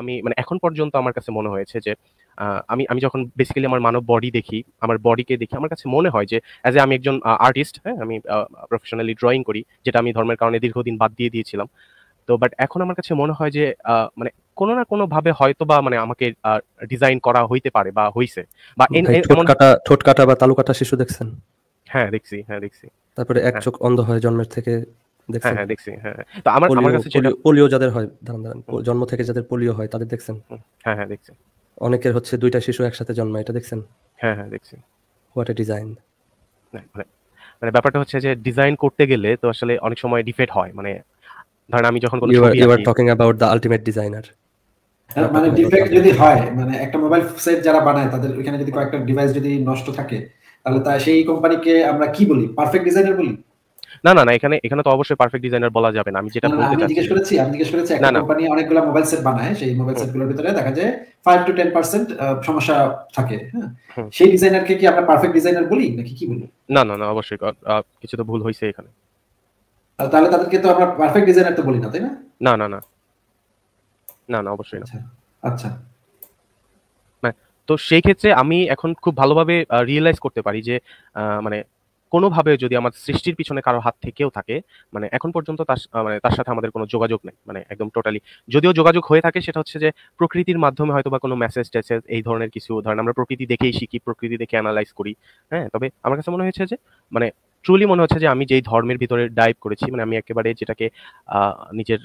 আমি মানে এখন পর্যন্ত আমার কাছে মনে হয়েছে যে আমি আমি যখন বেসিক্যালি আমার মানব বডি দেখি আমার বডিকে দেখি আমার কাছে মনে হয় যে অ্যাজ এ আমি একজন আর্টিস্ট হ্যাঁ আমি প্রফেশনালি ড্রয়িং করি যেটা আমি ধর্মের কারণে দীর্ঘদিন বাদ দিয়ে দিয়েছিলাম তো বাট এখন আমার কাছে মনে হয় যে মানে কোনো না কোনো ভাবে হয়তো বা মানে আমাকে ডিজাইন করা হইতে পারে বা হইছে বা ঠোঁট কাটা বা তালু কাটা শিশু দেখছেন হ্যাঁ দেখছি হ্যাঁ দেখছি তারপরে এক হ্যাঁ। চোখ অন্ধ হয় জন্মের থেকে জন্ম থেকে যাদের পোলিও হয় তাদের দেখছেন হ্যাঁ হ্যাঁ দেখছি অনেকের হচ্ছে দুইটা শিশু একসাথে জন্মায় এটা দেখছেন হ্যাঁ হ্যাঁ দেখছি ডিজাইন হ্যাঁ, মানে, মানে ব্যাপারটা হচ্ছে যে ডিজাইন করতে গেলে তো আসলে অনেক সময় ডিফেক্ট হয় মানে ধরেন আমি যখন কোনো ছবি আর talking about the ultimate designer মানে ডিফেক্ট যদি হয় মানে একটা মোবাইল সেট যারা বানায় তাদের ওখানে যদি কয়েকটা ডিভাইস যদি নষ্ট থাকে তাহলে তা সেই কোম্পানিকে আমরা কি বলি পারফেক্ট ডিজাইনার বলি না না না এখানে এখানে তো অবশ্যই পারফেক্ট ডিজাইনার বলা যাবে না আমি যেটা বলতে চাচ্ছি জিজ্ঞেস করেছি আমি জিজ্ঞেস করেছি একটা কোম্পানি অনেকগুলো মোবাইল সেট বানায় সেই মোবাইল সেটগুলোর ভিতরে দেখা যায় 5 টু 10% সমস্যা থাকে হ্যাঁ সেই ডিজাইনারকে কি আমরা পারফেক্ট ডিজাইনার বলি নাকি কি বলি না না না অবশ্যই কিছু তো ভুল হইছে এখানে তাহলে তাদেরকে তো আমরা পারফেক্ট ডিজাইনার তো বলি না তাই না না না না না না অবশ্যই না আচ্ছা, আচ্ছা। মানে, তো সেই ক্ষেত্রে আমি এখন খুব ভালোভাবে রিয়েলাইজ করতে পারি যে মানে কোনোভাবে যদি আমার সৃষ্টির পিছনে কারো হাত থেকেও থাকে মানে এখন পর্যন্ত তার মানে তার সাথে আমাদের কোনো যোগাযোগ নেই মানে একদম টোটালি যদিও যোগাযোগ হয়ে থাকে সেটা হচ্ছে যে প্রকৃতির মাধ্যমে হয়তো বা কোনো মেসেজ টেসেজ এই ধরনের কিছু ধরেন আমরা প্রকৃতি দেখেই শিখি প্রকৃতি দেখে অ্যানালাইজ করি হ্যাঁ তবে আমার কাছে মনে হয়েছে যে মানে ট্রুলি মনে হচ্ছে যে আমি যেই ধর্মের ভিতরে ডাইভ করেছি মানে আমি একেবারে যেটাকে নিজের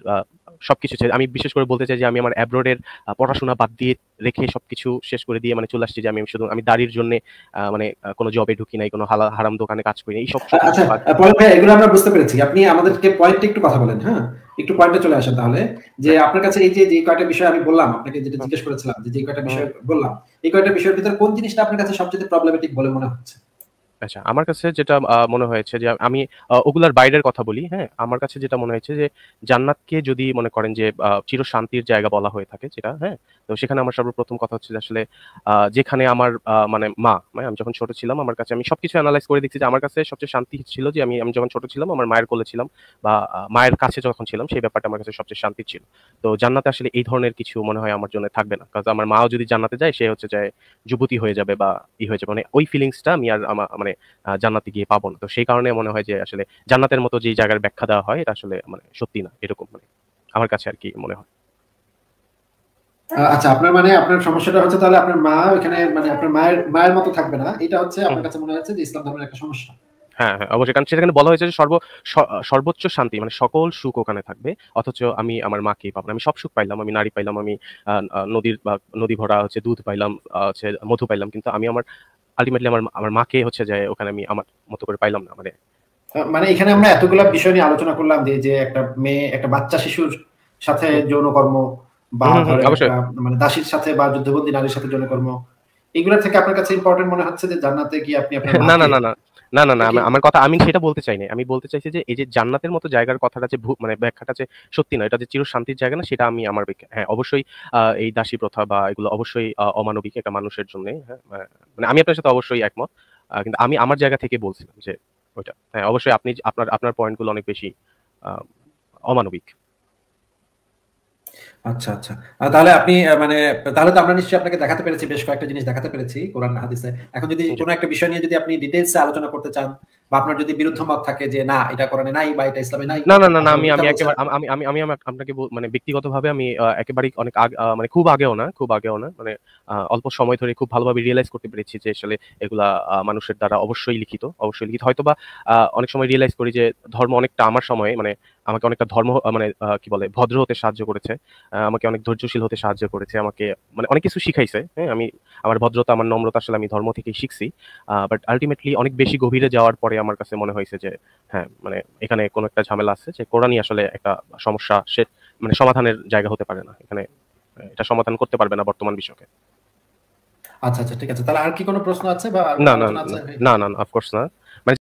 সবকিছু আমি বিশেষ করে বলতে চাই যে আমি আমার অ্যাব্রোডের পড়াশোনা বাদ দিয়ে রেখে সবকিছু শেষ করে দিয়ে মানে চলে আসছি যে আমি শুধু আমি দাড়ির জন্য মানে কোনো জবে ঢুকি নাই কোনো হালা হারাম দোকানে কাজ করি এই সব আচ্ছা, আচ্ছা, এগুলো আমরা বুঝতে পেরেছি আপনি আমাদেরকে পয়েন্টে একটু কথা বলেন হ্যাঁ একটু পয়েন্টে চলে আসেন তাহলে যে আপনার কাছে এই যে যে কয়টা বিষয় আমি বললাম আপনাকে যেটা জিজ্ঞেস করেছিলাম যে যে কয়টা বিষয় হ্যাঁ। বললাম এই কয়টা বিষয়ের ভিতরে কোন জিনিসটা আপনার কাছে সবচেয়ে প্রবলেমেটিক বলে মনে হচ্ছে আচ্ছা আমার কাছে যেটা মনে হয়েছে যে আমি ওগুলার বাইরের কথা বলি হ্যাঁ আমার কাছে যেটা মনে হয়েছে যে জান্নাতকে যদি মনে করেন যে চির শান্তির জায়গা বলা হয়ে থাকে যেটা হ্যাঁ তো সেখানে আমার সর্বপ্রথম কথা হচ্ছে আসলে যেখানে আমার মানে মা মানে আমি যখন ছোট ছিলাম আমার কাছে আমি সবকিছু অ্যানালাইজ করে দেখছি যে আমার কাছে সবচেয়ে শান্তি ছিল যে আমি আমি যখন ছোট ছিলাম আমার মায়ের কোলে ছিলাম বা মায়ের কাছে যখন ছিলাম সেই ব্যাপারটা আমার কাছে সবচেয়ে শান্তি ছিল তো জান্নাতে আসলে এই ধরনের কিছু মনে হয় আমার জন্য থাকবে না কারণ আমার মাও যদি জান্নাতে যায় সে হচ্ছে যায় যুবতী হয়ে যাবে বা ই হয়ে যাবে মানে ওই ফিলিংসটা আমি আর মানে জান্নাতে গিয়ে পাবো না তো সেই কারণে মনে হয় যে আসলে জান্নাতের মতো যে জায়গার ব্যাখ্যা দেওয়া হয় এটা আসলে মানে সত্যি না এরকম মানে আমার কাছে আর কি মনে হয় আচ্ছা আপনার মানে আপনার সমস্যাটা হচ্ছে তাহলে আপনার মা এখানে মানে আপনার মায়ের মায়ের মতো থাকবে না এটা হচ্ছে আপনার কাছে মনে হচ্ছে যে ইসলাম ধর্মের একটা সমস্যা হ্যাঁ হ্যাঁ অবশ্যই কারণ সেখানে বলা হয়েছে যে সর্ব সর্বোচ্চ শান্তি মানে সকল সুখ ওখানে থাকবে অথচ আমি আমার মাকে পাবো আমি সব সুখ পাইলাম আমি নারী পাইলাম আমি নদীর নদী ভরা হচ্ছে দুধ পাইলাম হচ্ছে মধু পাইলাম কিন্তু আমি আমার আলটিমেটলি আমার আমার মাকে হচ্ছে যে ওখানে আমি আমার মতো করে পাইলাম না মানে মানে এখানে আমরা এতগুলা বিষয় নিয়ে আলোচনা করলাম যে যে একটা মেয়ে একটা বাচ্চা শিশুর সাথে যৌনকর্ম বা মানে দাসীর সাথে বা যুদ্ধবন্দী নারীর সাথে যৌনকর্ম এগুলা থেকে আপনার কাছে ইম্পর্টেন্ট মনে হচ্ছে যে জান্নাতে কি আপনি আপনার না না না না না না না আমার কথা আমি সেটা বলতে চাই না আমি বলতে চাইছি যে এই যে জান্নাতের মতো জায়গার কথাটা যে মানে ব্যাখ্যাটা যে সত্যি না এটা যে চির শান্তির জায়গা না সেটা আমি আমার হ্যাঁ অবশ্যই এই দাসী প্রথা বা এগুলো অবশ্যই অমানবিক একটা মানুষের জন্য হ্যাঁ, মানে আমি আপনার সাথে অবশ্যই একমত কিন্তু আমি আমার জায়গা থেকে বলছিলাম যে ওইটা হ্যাঁ অবশ্যই আপনি আপনার আপনার পয়েন্টগুলো অনেক বেশি অমানবিক আচ্ছা আচ্ছা তাহলে আপনি মানে তাহলে তো আমরা নিশ্চয়ই আপনাকে দেখাতে পেরেছি বেশ কয়েকটা জিনিস দেখাতে পেরেছি কোরআন হাদিসে এখন যদি কোনো একটা বিষয় নিয়ে যদি আপনি ডিটেইলসে আলোচনা করতে চান বা আপনার যদি বিরুদ্ধ মত থাকে যে না এটা কোরআনে নাই বা এটা ইসলামে নাই না না না আমি আমি একেবারে আমি আমি আমি আপনাকে মানে ব্যক্তিগতভাবে আমি একেবারে অনেক মানে খুব আগেও না খুব আগেও না মানে অল্প সময় ধরে খুব ভালোভাবে রিয়েলাইজ করতে পেরেছি যে আসলে এগুলা মানুষের দ্বারা অবশ্যই লিখিত অবশ্যই লিখিত হয়তো বা অনেক সময় রিয়েলাইজ করি যে ধর্ম অনেকটা আমার সময়ে মানে আমাকে অনেকটা ধর্ম মানে কি বলে ভদ্র হতে সাহায্য করেছে আমাকে অনেক ধৈর্যশীল হতে সাহায্য করেছে আমাকে মানে অনেক কিছু শিখাইছে হ্যাঁ আমি আমার ভদ্রতা আমার নম্রতা আসলে আমি ধর্ম থেকেই শিখছি বাট আলটিমেটলি অনেক বেশি গভীরে যাওয়ার পরে আমার কাছে মনে হয়েছে যে হ্যাঁ মানে এখানে কোনো একটা ঝামেলা আছে যে কোরআনই আসলে একটা সমস্যা সে মানে সমাধানের জায়গা হতে পারে না এখানে এটা সমাধান করতে পারবে না বর্তমান বিষয়কে আচ্ছা আচ্ছা ঠিক আছে তাহলে আর কি কোনো প্রশ্ন আছে বা না না না না অফকোর্স না মানে